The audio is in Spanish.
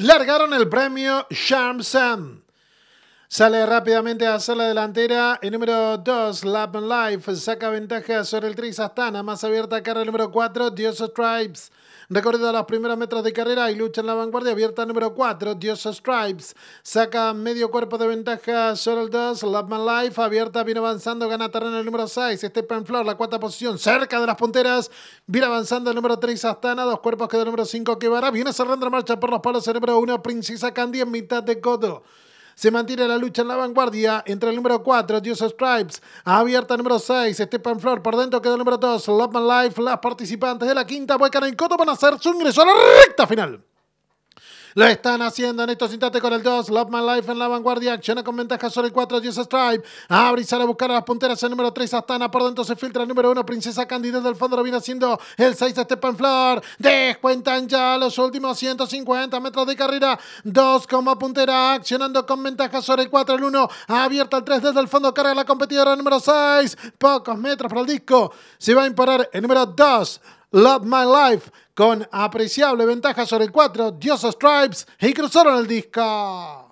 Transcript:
largaron el premio Sharm Sale rápidamente a hacer la delantera. El número 2, Lap Life, saca ventaja sobre el 3 Astana. Más abierta cara el número 4, Dios Stripes. Recorrido los primeros metros de carrera y lucha en la vanguardia. Abierta número 4, Dios Stripes. Saca medio cuerpo de ventaja sobre el 2, Love Life. Abierta, viene avanzando, gana terreno el número 6, Stephen Flor, la cuarta posición, cerca de las punteras. Viene avanzando el número 3, Astana. Dos cuerpos que el número 5, Guevara. Viene cerrando la marcha por los palos el número 1, Princesa Candy en mitad de codo. Se mantiene la lucha en la vanguardia entre el número 4, Dios Stripes, abierta el número 6, Stepan Flor, por dentro queda el número 2, Love My Life, las participantes de la quinta vuelcan en Coto van a hacer su ingreso a la recta final. Lo están haciendo en estos instantes con el 2. Love My Life en la vanguardia. Acciona con ventaja sobre el 4. Dios Stripe. Abre y sale a buscar a las punteras. El número 3, Astana. Por dentro se filtra el número 1, Princesa desde del fondo. Lo viene haciendo el 6, Stepan Flor. Descuentan ya los últimos 150 metros de carrera. 2 como puntera. Accionando con ventaja sobre el 4. El 1. Abierta el 3 desde el fondo. Carga la competidora número 6. Pocos metros para el disco. Se va a imparar el número 2. Love My Life con apreciable ventaja sobre el 4, Dios Stripes y cruzaron el disco.